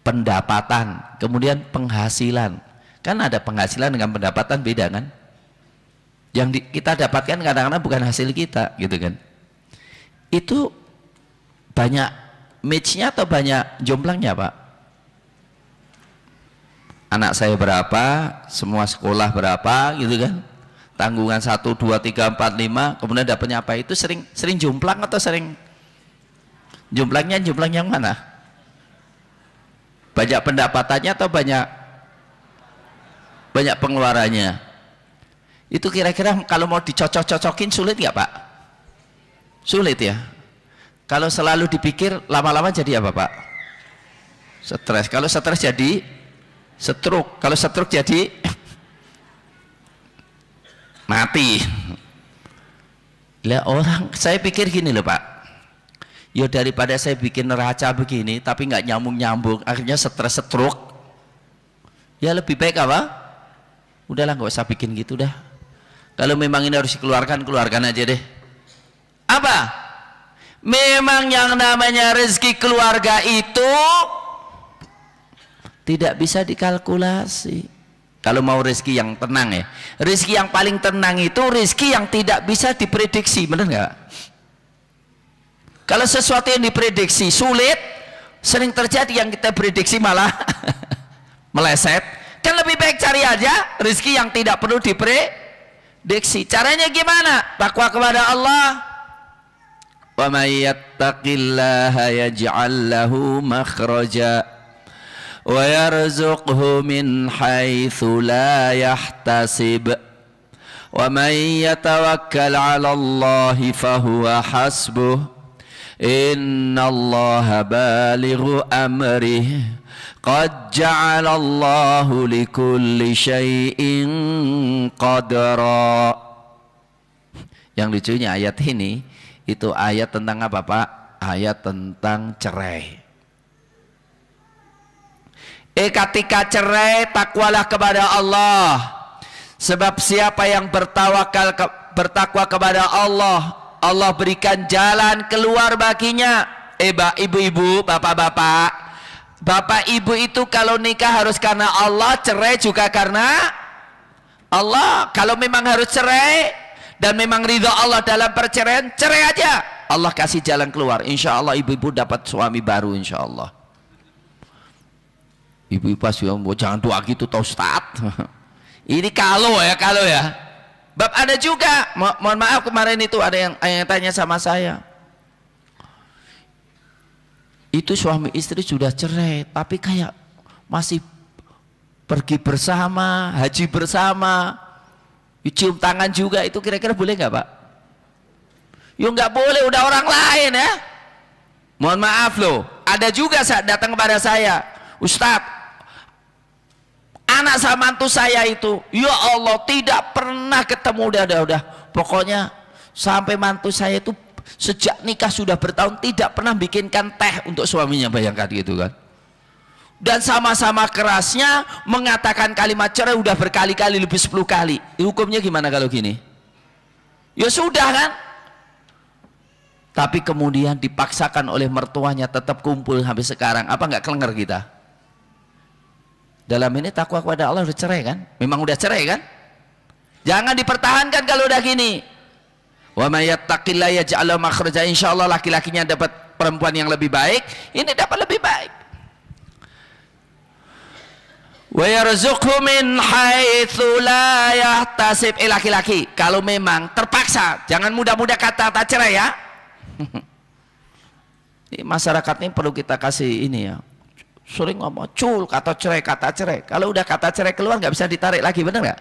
Pendapatan, kemudian penghasilan. Kan ada penghasilan dengan pendapatan beda kan? Yang di, kita dapatkan kadang-kadang bukan hasil kita gitu kan. Itu banyak matchnya atau banyak jomblangnya Pak? anak saya berapa, semua sekolah berapa gitu kan. Tanggungan satu, dua, tiga, empat, lima, kemudian dapatnya apa itu sering sering jumplang atau sering jumplangnya jumplang yang mana? Banyak pendapatannya atau banyak banyak pengeluarannya? Itu kira-kira kalau mau dicocok-cocokin sulit nggak Pak? Sulit ya. Kalau selalu dipikir lama-lama jadi apa Pak? Stres. Kalau stres jadi Setruk. Kalau setruk jadi mati. Lah orang, saya pikir gini loh Pak. yo ya, daripada saya bikin neraca begini, tapi nggak nyambung-nyambung, akhirnya stres setruk. Ya lebih baik apa? Udahlah nggak usah bikin gitu dah. Kalau memang ini harus dikeluarkan, keluarkan aja deh. Apa? Memang yang namanya rezeki keluarga itu tidak bisa dikalkulasi kalau mau rezeki yang tenang ya rezeki yang paling tenang itu rezeki yang tidak bisa diprediksi benar nggak kalau sesuatu yang diprediksi sulit sering terjadi yang kita prediksi malah meleset kan lebih baik cari aja rezeki yang tidak perlu diprediksi caranya gimana takwa kepada Allah wa may yattaqillaha yaj'al lahu makhraja ويرزقه من حيث لا يحتسب ومن يتوكل على الله فهو حسبه إن الله بالغ أمره قد جعل الله لكل شيء قدرا Yang lucunya ayat ini itu ayat tentang apa Pak? Ayat tentang cerai. Eh ketika cerai takwalah kepada Allah. Sebab siapa yang bertawakal ke, bertakwa kepada Allah, Allah berikan jalan keluar baginya. Eh ibu-ibu, bapak-bapak, Bapak ibu itu kalau nikah harus karena Allah, cerai juga karena Allah. Kalau memang harus cerai dan memang ridho Allah dalam perceraian, cerai aja. Allah kasih jalan keluar. Insya Allah ibu-ibu dapat suami baru insya Allah. Ibu IPA juga mau jangan doa gitu tau start. Ini kalau ya, kalau ya. Bab ada juga, Mo mohon maaf kemarin itu ada yang, yang tanya sama saya. Itu suami istri sudah cerai, tapi kayak masih pergi bersama, haji bersama, cium tangan juga, itu kira-kira boleh nggak Pak? Ya nggak boleh, udah orang lain ya. Mohon maaf loh, ada juga saat datang kepada saya, Ustadz, anak mantu saya itu ya Allah tidak pernah ketemu udah udah, udah. pokoknya sampai mantu saya itu sejak nikah sudah bertahun tidak pernah bikinkan teh untuk suaminya bayangkan gitu kan dan sama-sama kerasnya mengatakan kalimat cerai udah berkali-kali lebih 10 kali hukumnya gimana kalau gini ya sudah kan tapi kemudian dipaksakan oleh mertuanya tetap kumpul sampai sekarang apa nggak kelenger kita dalam ini takwa kepada Allah udah cerai kan? Memang udah cerai kan? Jangan dipertahankan kalau udah gini. Wa may yattaqillaha yaj'al makhraja. Insyaallah laki-lakinya dapat perempuan yang lebih baik, ini dapat lebih baik. Wa yarzuqhu min haitsu la yahtasib. Eh laki-laki, kalau memang terpaksa, jangan mudah-mudah kata tak cerai ya. Ini masyarakat ini perlu kita kasih ini ya, sering ngomong cul kata cerai kata cerai kalau udah kata cerai keluar nggak bisa ditarik lagi bener nggak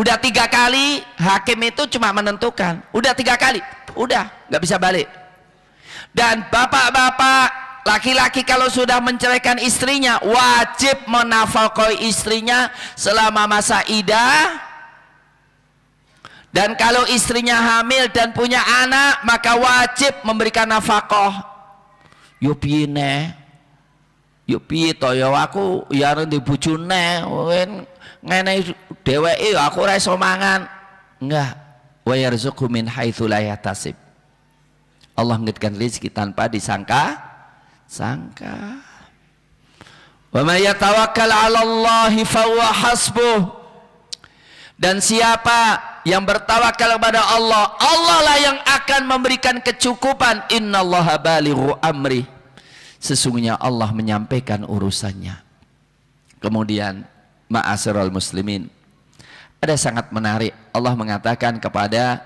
udah tiga kali hakim itu cuma menentukan udah tiga kali udah nggak bisa balik dan bapak-bapak laki-laki kalau sudah menceraikan istrinya wajib menafalkoi istrinya selama masa idah dan kalau istrinya hamil dan punya anak maka wajib memberikan nafkah yo piye yo piye to yo ya aku ya arep di bojone ngene dheweke ya aku ora iso mangan enggak wa yarzuqu min haitsu la yahtasib Allah ngedikan rezeki tanpa disangka sangka wa may yatawakkal 'ala Allah fa huwa hasbuh dan siapa yang bertawakal kepada Allah Allah lah yang akan memberikan kecukupan innallaha balighu amrih sesungguhnya Allah menyampaikan urusannya. Kemudian ma'asirul muslimin. Ada sangat menarik Allah mengatakan kepada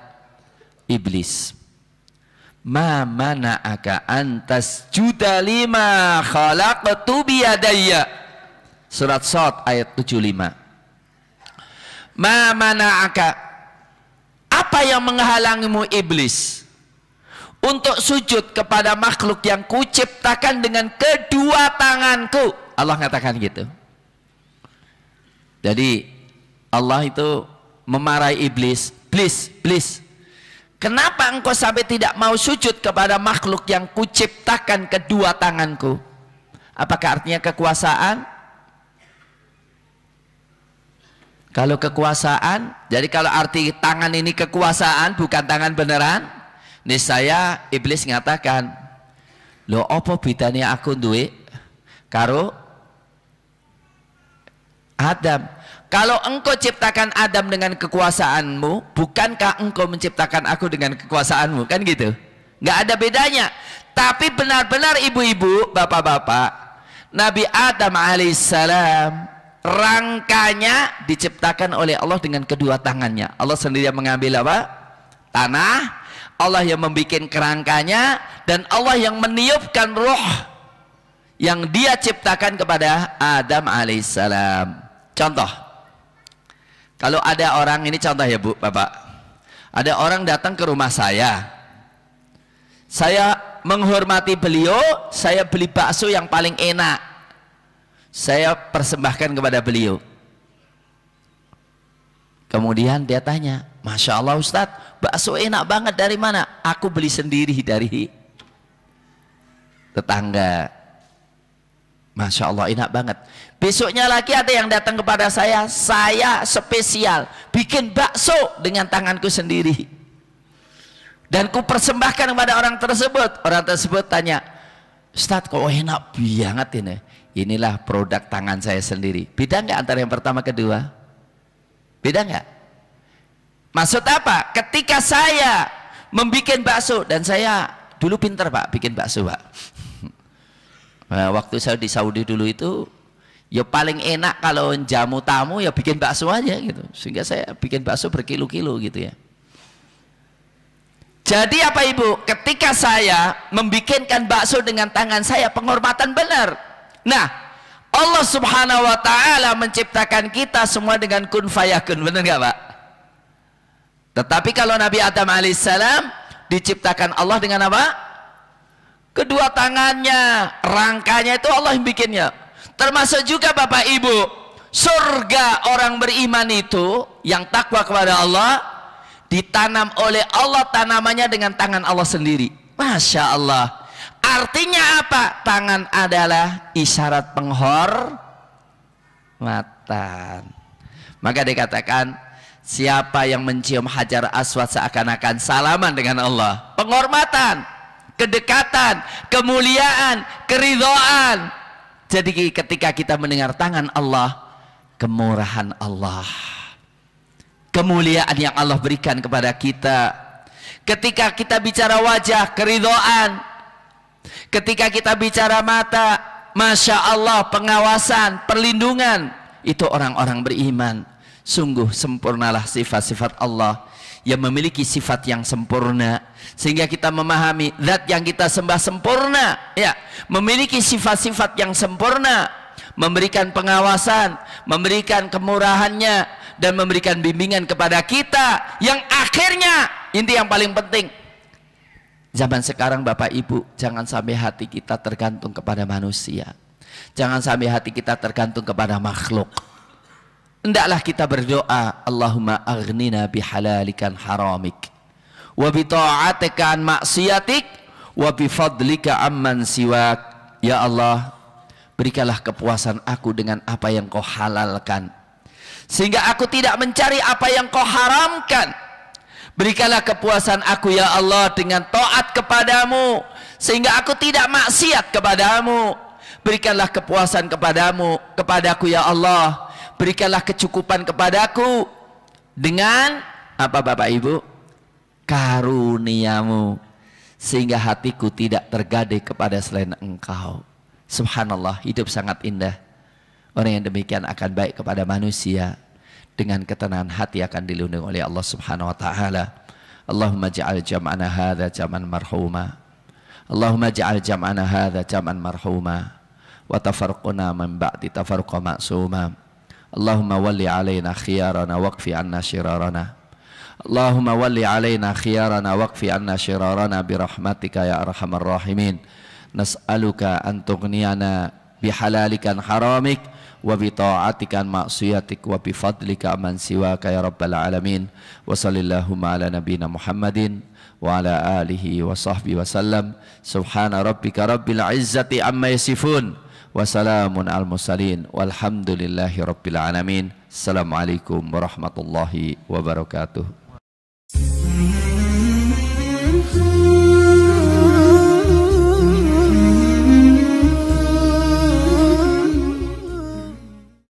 iblis. Ma mana mana'aka antas juda lima khalaqtu biadaya Surat Sot ayat 75. Ma mana mana'aka apa yang menghalangimu iblis? untuk sujud kepada makhluk yang kuciptakan dengan kedua tanganku. Allah mengatakan gitu. Jadi Allah itu memarahi iblis, "Please, please. Kenapa engkau sampai tidak mau sujud kepada makhluk yang kuciptakan kedua tanganku?" Apakah artinya kekuasaan? Kalau kekuasaan, jadi kalau arti tangan ini kekuasaan bukan tangan beneran, Nisaya iblis mengatakan lo opo bidani aku duwe karo Adam? Kalau engkau ciptakan Adam dengan kekuasaanmu, bukankah engkau menciptakan aku dengan kekuasaanmu?" Kan gitu. Nggak ada bedanya. Tapi benar-benar ibu-ibu, bapak-bapak, Nabi Adam alaihissalam rangkanya diciptakan oleh Allah dengan kedua tangannya. Allah sendiri yang mengambil apa? Tanah Allah yang membuat kerangkanya dan Allah yang meniupkan roh yang dia ciptakan kepada Adam alaihissalam contoh kalau ada orang ini contoh ya bu bapak ada orang datang ke rumah saya saya menghormati beliau saya beli bakso yang paling enak saya persembahkan kepada beliau kemudian dia tanya Masya Allah Ustadz bakso enak banget dari mana? Aku beli sendiri dari tetangga. Masya Allah enak banget. Besoknya lagi ada yang datang kepada saya, saya spesial bikin bakso dengan tanganku sendiri. Dan ku persembahkan kepada orang tersebut. Orang tersebut tanya, Ustaz kok enak banget ini? Inilah produk tangan saya sendiri. Beda nggak antara yang pertama kedua? Beda nggak? Maksud apa? Ketika saya membuat bakso dan saya dulu pinter pak bikin bakso pak. Nah, waktu saya di Saudi dulu itu ya paling enak kalau jamu tamu ya bikin bakso aja gitu. Sehingga saya bikin bakso berkilo-kilo gitu ya. Jadi apa ibu? Ketika saya membikinkan bakso dengan tangan saya penghormatan benar. Nah, Allah subhanahu wa ta'ala menciptakan kita semua dengan kun fayakun benar nggak pak? Tetapi kalau Nabi Adam alaihissalam diciptakan Allah dengan apa? Kedua tangannya, rangkanya itu Allah yang bikinnya. Termasuk juga Bapak Ibu, surga orang beriman itu yang takwa kepada Allah ditanam oleh Allah tanamannya dengan tangan Allah sendiri. Masya Allah. Artinya apa? Tangan adalah isyarat penghormatan. Maka dikatakan Siapa yang mencium hajar aswad seakan-akan salaman dengan Allah. Penghormatan, kedekatan, kemuliaan, keridoan. Jadi ketika kita mendengar tangan Allah, kemurahan Allah. Kemuliaan yang Allah berikan kepada kita. Ketika kita bicara wajah, keridoan. Ketika kita bicara mata, Masya Allah pengawasan, perlindungan. Itu orang-orang beriman. Sungguh sempurnalah sifat-sifat Allah yang memiliki sifat yang sempurna sehingga kita memahami zat yang kita sembah sempurna ya memiliki sifat-sifat yang sempurna memberikan pengawasan memberikan kemurahannya dan memberikan bimbingan kepada kita yang akhirnya inti yang paling penting zaman sekarang Bapak Ibu jangan sampai hati kita tergantung kepada manusia jangan sampai hati kita tergantung kepada makhluk Hendaklah kita berdoa, Allahumma aghnina bihalalikan haramik wa bi ta'atika an maksiatik wa bi fadlika amman siwak. Ya Allah, berikanlah kepuasan aku dengan apa yang kau halalkan. Sehingga aku tidak mencari apa yang kau haramkan. Berikanlah kepuasan aku ya Allah dengan taat kepadamu. Sehingga aku tidak maksiat kepadamu. Berikanlah kepuasan kepadamu, kepadaku ya Allah berikanlah kecukupan kepadaku dengan apa Bapak Ibu? Karuniamu sehingga hatiku tidak tergade kepada selain engkau. Subhanallah, hidup sangat indah. Orang yang demikian akan baik kepada manusia dengan ketenangan hati akan dilindungi oleh Allah Subhanahu wa taala. Allahumma ja'al jam'ana hadza jam'an marhuma. Allahumma ja'al jam'ana hadza jam'an marhuma wa tafarquna min ba'di tafarqa ma'suma. Allahumma walli alaina khiyarana waqfi anna shirarana Allahumma walli alaina khiyarana waqfi anna shirarana birahmatika ya arhamar rahimin nas'aluka an tughniyana bihalalikan haramik wa bi ta'atika ma'siyatik wa bi fadlika man siwaka ya rabbal alamin wa sallallahu ala nabiyyina muhammadin wa ala alihi wa sahbihi wa sallam subhana rabbika rabbil izzati amma yasifun Wassalamun al musalin walhamdulillahi rabbil alamin. Assalamualaikum warahmatullahi wabarakatuh.